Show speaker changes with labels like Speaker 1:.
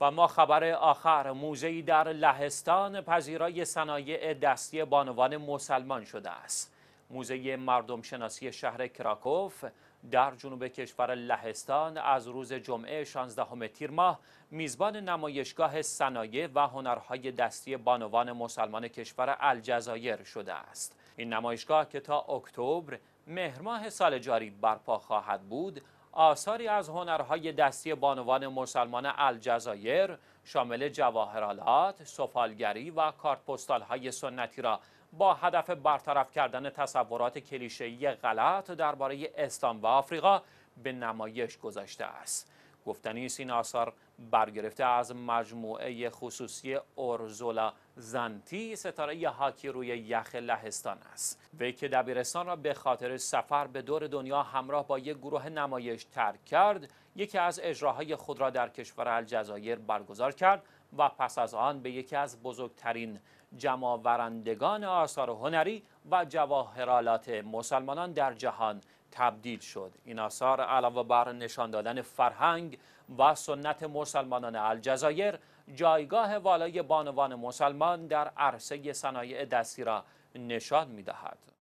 Speaker 1: و ما خبر آخر موزهی در لهستان پذیرای صنایع دستی بانوان مسلمان شده است موزه مردم شناسی شهر کراکوف در جنوب کشور لهستان از روز جمعه 16 تیر ماه میزبان نمایشگاه صنایع و هنرهای دستی بانوان مسلمان کشور الجزایر شده است این نمایشگاه که تا اکتبر مهر ماه سال جاری برپا خواهد بود آثاری از هنرهای دستی بانوان مسلمان الجزایر شامل جواهرالات، سفالگری و های سنتی را با هدف برطرف کردن تصورات کلیشه‌ای غلط درباره اسلام و آفریقا به نمایش گذاشته است. گفتنی است این آثار برگرفته از مجموعه خصوصی اورزولا زنتی ستاره هاکی روی یخ لهستان است وی که دبیرستان را به خاطر سفر به دور دنیا همراه با یک گروه نمایش ترک کرد یکی از اجراهای خود را در کشور الجزایر برگزار کرد و پس از آن به یکی از بزرگترین جمعآورندگان آثار هنری و جواهرالات مسلمانان در جهان تبدیل شد این آثار علاوه بر نشان دادن فرهنگ و سنت مسلمانان الجزایر جایگاه والای بانوان مسلمان در عرصه صنایع دستی را نشان می دهد.